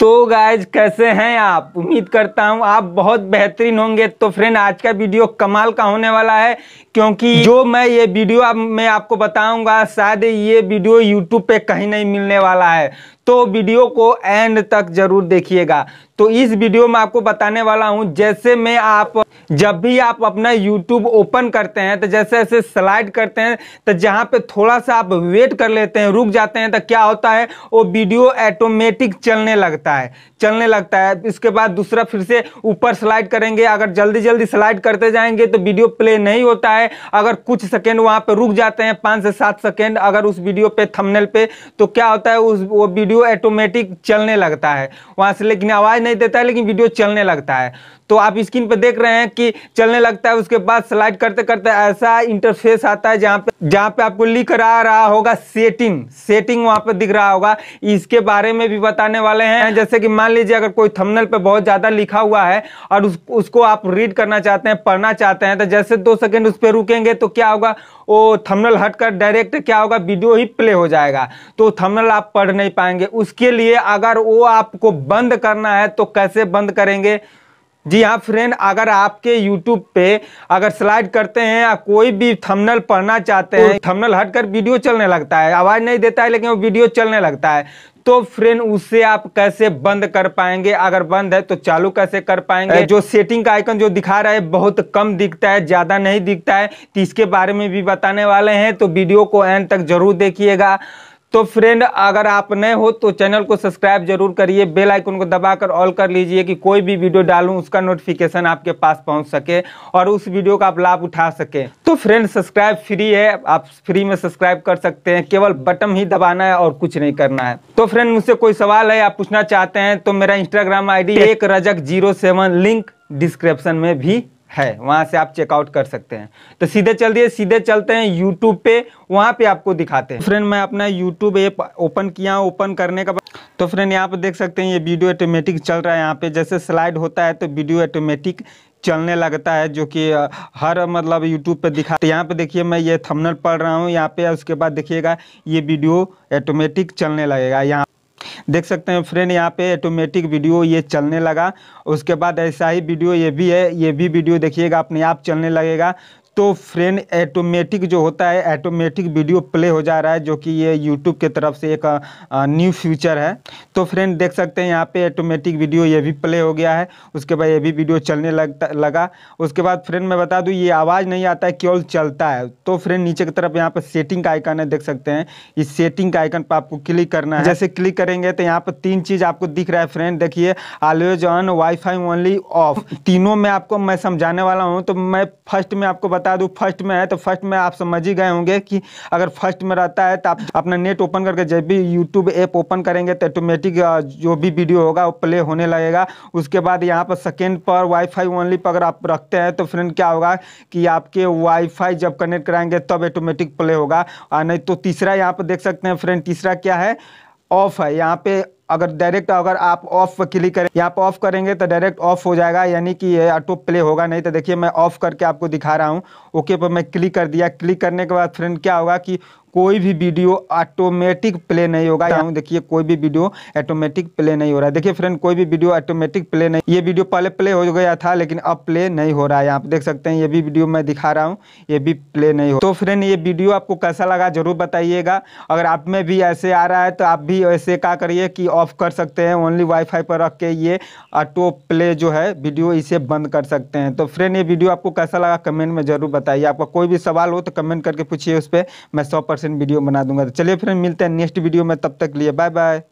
तो गाइज कैसे हैं आप उम्मीद करता हूं आप बहुत बेहतरीन होंगे तो फ्रेंड आज का वीडियो कमाल का होने वाला है क्योंकि जो मैं ये वीडियो आप, मैं आपको बताऊंगा शायद ये वीडियो यूट्यूब पे कहीं नहीं मिलने वाला है तो वीडियो को एंड तक जरूर देखिएगा तो इस वीडियो में आपको बताने वाला हूं जैसे मैं आप जब भी आप अपना यूट्यूब ओपन करते हैं तो जैसे जैसे स्लाइड करते हैं तो जहाँ पे थोड़ा सा आप वेट कर लेते हैं रुक जाते हैं तो क्या होता है वो वीडियो ऐटोमेटिक चलने लगता है चलने लगता है इसके बाद दूसरा फिर से ऊपर स्लाइड करेंगे अगर जल्दी जल्दी स्लाइड करते जाएंगे तो वीडियो प्ले नहीं होता है अगर कुछ सेकेंड वहाँ पर रुक जाते हैं पाँच से सात सेकेंड अगर उस वीडियो पे थमनेल पे तो क्या होता है उस वो वीडियो ऑटोमेटिक चलने लगता है वहाँ से लेकिन आवाज़ नहीं देता है लेकिन वीडियो चलने लगता है तो आप स्क्रीन पर देख रहे हैं कि चलने लगता है उसके बाद स्लाइड करते करते ऐसा इंटरफेस आता है जहां पे जहां पे आपको लिख रहा रहा होगा सेटिंग सेटिंग वहां पे दिख रहा होगा इसके बारे में भी बताने वाले हैं जैसे कि मान लीजिए अगर कोई थमनल पे बहुत ज़्यादा लिखा हुआ है और उस, उसको आप रीड करना चाहते हैं पढ़ना चाहते हैं तो जैसे दो सेकेंड उस पर रुकेंगे तो क्या होगा वो थमनल हटकर डायरेक्ट क्या होगा वीडियो ही प्ले हो जाएगा तो थमनल आप पढ़ नहीं पाएंगे उसके लिए अगर वो आपको बंद करना है तो कैसे बंद करेंगे जी हाँ फ्रेंड अगर आपके यूट्यूब पे अगर स्लाइड करते हैं या कोई भी थंबनेल पढ़ना चाहते हैं थंबनेल हटकर वीडियो चलने लगता है आवाज़ नहीं देता है लेकिन वो वीडियो चलने लगता है तो फ्रेंड उसे आप कैसे बंद कर पाएंगे अगर बंद है तो चालू कैसे कर पाएंगे जो सेटिंग का आइकन जो दिखा रहा है बहुत कम दिखता है ज़्यादा नहीं दिखता है तो इसके बारे में भी बताने वाले हैं तो वीडियो को एंड तक जरूर देखिएगा तो फ्रेंड अगर आप नए हो तो चैनल को सब्सक्राइब जरूर करिए बेल आइकन को दबाकर ऑल कर लीजिए कि कोई भी वीडियो डालूं उसका नोटिफिकेशन आपके पास पहुंच सके और उस वीडियो का आप लाभ उठा सके तो फ्रेंड सब्सक्राइब फ्री है आप फ्री में सब्सक्राइब कर सकते हैं केवल बटन ही दबाना है और कुछ नहीं करना है तो फ्रेंड मुझसे कोई सवाल है आप पूछना चाहते हैं तो मेरा इंस्टाग्राम आई एक रजक जीरो लिंक डिस्क्रिप्शन में भी है वहाँ से आप चेकआउट कर सकते हैं तो सीधे चल दिए सीधे चलते हैं यूट्यूब पे वहाँ पे आपको दिखाते हैं फ्रेंड मैं अपना यूट्यूब ऐप ओपन किया ओपन करने का तो फ्रेंड यहाँ पे देख सकते हैं ये वीडियो ऑटोमेटिक चल रहा है यहाँ पे जैसे स्लाइड होता है तो वीडियो ऑटोमेटिक चलने लगता है जो कि हर मतलब यूट्यूब पे दिखा तो यहाँ पे देखिए मैं ये थंबनेल पढ़ रहा हूँ यहाँ पे उसके बाद देखिएगा ये वीडियो ऑटोमेटिक चलने लगेगा यहाँ देख सकते हैं फ्रेंड यहाँ पे ऑटोमेटिक वीडियो ये चलने लगा उसके बाद ऐसा ही वीडियो ये भी है ये भी वीडियो देखिएगा अपने आप चलने लगेगा तो फ्रेंड ऐटोमेटिक जो होता है ऐटोमेटिक वीडियो प्ले हो जा रहा है जो कि ये यूट्यूब के तरफ से एक न्यू फ्यूचर है तो फ्रेंड देख सकते हैं यहाँ पे ऐटोमेटिक वीडियो ये भी प्ले हो गया है उसके बाद ये भी वीडियो चलने लगता लगा उसके बाद फ्रेंड मैं बता दूँ ये आवाज़ नहीं आता है केवल चलता है तो फ्रेंड नीचे की तरफ यहाँ पर सेटिंग का आइकन है देख सकते हैं इस सेटिंग का आइकन पर आपको क्लिक करना है जैसे क्लिक करेंगे तो यहाँ पर तीन चीज़ आपको दिख रहा है फ्रेंड देखिए always on wifi only off तीनों में आपको मैं समझाने वाला हूँ तो मैं फर्स्ट में आपको बता बता दूँ फर्स्ट में है तो फर्स्ट में आप समझ ही गए होंगे कि अगर फर्स्ट में रहता है तो आप अपना नेट ओपन करके जब भी यूट्यूब ऐप ओपन करेंगे तो ऑटोमेटिक जो भी वीडियो होगा वो प्ले होने लगेगा उसके बाद यहाँ पर सेकेंड पर वाईफाई ओनली पर अगर आप रखते हैं तो फ्रेंड क्या होगा कि आपके वाईफाई जब कनेक्ट कराएंगे तब ऑटोमेटिक प्ले होगा नहीं तो तीसरा यहाँ पर देख सकते हैं फ्रेंड तीसरा क्या है ऑफ है यहाँ पे अगर डायरेक्ट अगर आप ऑफ क्लिक करें यहाँ पर ऑफ करेंगे तो डायरेक्ट ऑफ हो जाएगा यानी कि ये ऑटो प्ले होगा नहीं तो देखिए मैं ऑफ करके आपको दिखा रहा हूँ ओके पर मैं क्लिक कर दिया क्लिक करने के बाद फ्रेंड क्या होगा कि कोई भी वीडियो ऑटोमेटिक प्ले नहीं होगा यहाँ देखिए कोई भी वीडियो ऑटोमेटिक प्ले नहीं हो रहा है देखिए फ्रेंड कोई भी वीडियो ऑटोमेटिक प्ले नहीं ये वीडियो पहले प्ले हो गया था लेकिन अब प्ले नहीं हो रहा है आप देख सकते हैं ये भी वीडियो मैं दिखा रहा हूँ ये भी प्ले नहीं हो तो फ्रेंड ये वीडियो आपको कैसा लगा जरूर बताइएगा अगर आप में भी ऐसे आ रहा है तो आप भी ऐसे क्या करिए कि ऑफ कर सकते हैं ओनली वाईफाई पर रख के ये ऑटो प्ले जो है वीडियो इसे बंद कर सकते हैं तो फ्रेंड ये वीडियो आपको कैसा लगा कमेंट में जरूर बताइए आपका कोई भी सवाल हो तो कमेंट करके पूछिए उस पर मैं सौ वीडियो बना दूंगा तो चलिए फ्रेंड मिलते हैं नेक्स्ट वीडियो में तब तक लिए बाय बाय